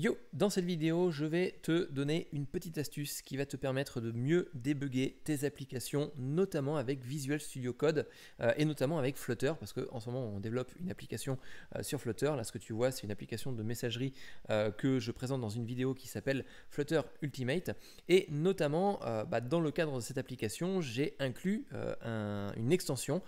Yo, dans cette vidéo, je vais te donner une petite astuce qui va te permettre de mieux débugger tes applications, notamment avec Visual Studio Code euh, et notamment avec Flutter, parce qu'en ce moment, on développe une application euh, sur Flutter. Là, ce que tu vois, c'est une application de messagerie euh, que je présente dans une vidéo qui s'appelle Flutter Ultimate. Et notamment, bah, dans le cadre de cette application, j'ai inclus une extension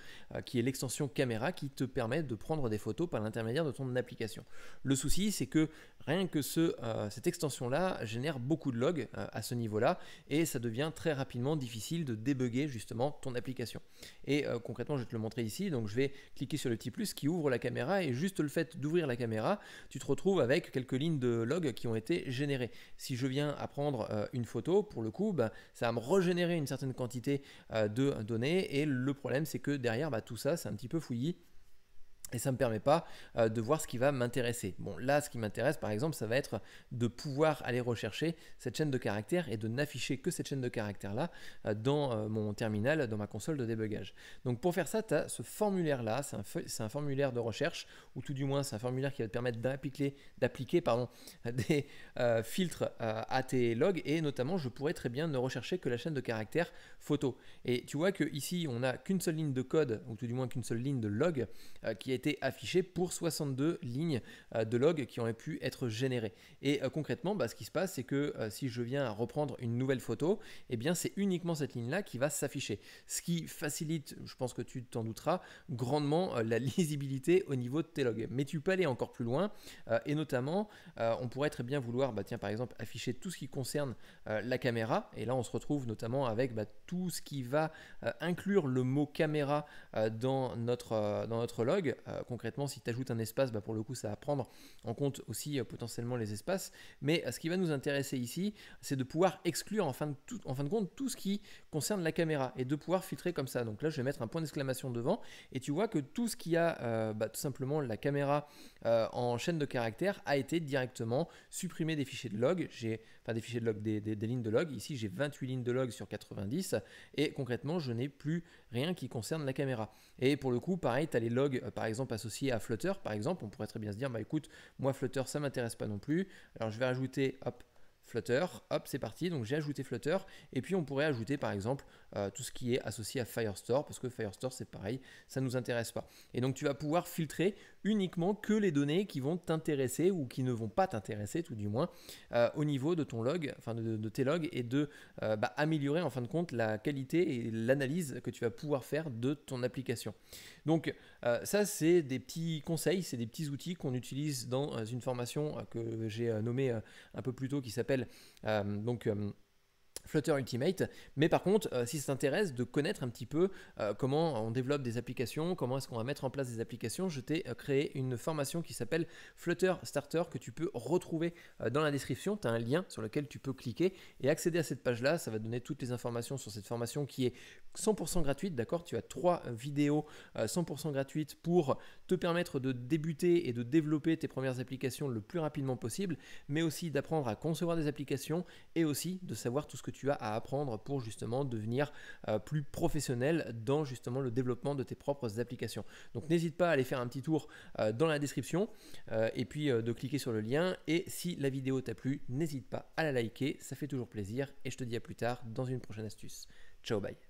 qui est l'extension caméra qui te permet de prendre des photos par l'intermédiaire de ton application. Le souci, c'est que rien que euh, cette extension-là génère beaucoup de logs euh, à ce niveau-là et ça devient très rapidement difficile de débugger justement ton application. Et euh, concrètement, je vais te le montrer ici. Donc, je vais cliquer sur le petit plus qui ouvre la caméra et juste le fait d'ouvrir la caméra, tu te retrouves avec quelques lignes de logs qui ont été générées. Si je viens à prendre une photo, pour le coup, bah, ça va me régénérer une certaine quantité de données et le problème, c'est que derrière, bah, tout ça, c'est un petit peu fouillis et ça ne me permet pas euh, de voir ce qui va m'intéresser. Bon, là, ce qui m'intéresse, par exemple, ça va être de pouvoir aller rechercher cette chaîne de caractères et de n'afficher que cette chaîne de caractères-là euh, dans euh, mon terminal, dans ma console de débugage. Donc pour faire ça, tu as ce formulaire-là, c'est un, un, formulaire de recherche, ou tout du moins c'est un formulaire qui va te permettre d'appliquer, d'appliquer pardon, des filtres à tes logs, et notamment, je pourrais très bien ne rechercher que la chaîne de caractères photo. Et tu vois que ici on n'a qu'une seule ligne de code, ou tout du moins qu'une seule ligne de log, qui est affiché pour 62 lignes euh, de log qui ont pu être générées. Et euh, concrètement, bah, ce qui se passe, c'est que euh, si je viens reprendre une nouvelle photo, eh bien c'est uniquement cette ligne-là qui va s'afficher. Ce qui facilite, je pense que tu t'en douteras, grandement la lisibilité au niveau de tes logs. Mais tu peux aller encore plus loin, et notamment, on pourrait très bien vouloir, bah, tiens, par exemple, afficher tout ce qui concerne la caméra. Et là, on se retrouve notamment avec bah, tout ce qui va inclure le mot caméra dans, notre, dans notre log. Euh, concrètement, si tu ajoutes un espace, bah, pour le coup, ça va prendre en compte aussi euh, potentiellement les espaces. Mais euh, ce qui va nous intéresser ici, c'est de pouvoir exclure en fin de, tout, en fin de compte tout ce qui concerne la caméra et de pouvoir filtrer comme ça. Donc là, je vais mettre un point d'exclamation devant et tu vois que tout ce qui a bah, tout simplement la caméra en chaîne de caractère a été directement supprimé des fichiers de log. J'ai, enfin des fichiers de log, des, lignes de log. Ici, j'ai 28 lignes de log sur 90 et concrètement, je n'ai plus rien qui concerne la caméra. Et pour le coup, pareil, tu as les logs, par exemple, associé à Flutter, par exemple, on pourrait très bien se dire, bah écoute, moi Flutter, ça m'intéresse pas non plus. Alors je vais rajouter, hop, Flutter, hop, c'est parti. Donc j'ai ajouté Flutter. Et puis on pourrait ajouter par exemple euh, tout ce qui est associé à Firestore, parce que Firestore c'est pareil, ça ne nous intéresse pas. Et donc tu vas pouvoir filtrer uniquement que les données qui vont t'intéresser ou qui ne vont pas t'intéresser tout du moins euh, au niveau de ton log, enfin de, tes logs et de euh, bah, améliorer en fin de compte la qualité et l'analyse que tu vas pouvoir faire de ton application. Donc ça c'est des petits conseils, c'est des petits outils qu'on utilise dans une formation que j'ai nommée un peu plus tôt qui s'appelle euh, donc... Euh, Flutter Ultimate. Mais par contre, euh, si ça t'intéresse de connaître un petit peu euh, comment on développe des applications, comment est-ce qu'on va mettre en place des applications, je t'ai euh, créé une formation qui s'appelle Flutter Starter que tu peux retrouver dans la description. Tu as un lien sur lequel tu peux cliquer et accéder à cette page-là. Ça va donner toutes les informations sur cette formation qui est 100% gratuite. D'accord Tu as trois vidéos 100% gratuites pour te permettre de débuter et de développer tes premières applications le plus rapidement possible, mais aussi d'apprendre à concevoir des applications et aussi de savoir tout ce que tu as à apprendre pour justement devenir euh, plus professionnel dans justement le développement de tes propres applications. Donc n'hésite pas à aller faire un petit tour euh, dans la description euh, et puis de cliquer sur le lien. Et si la vidéo t'a plu, n'hésite pas à la liker, ça fait toujours plaisir et je te dis à plus tard dans une prochaine astuce. Ciao, bye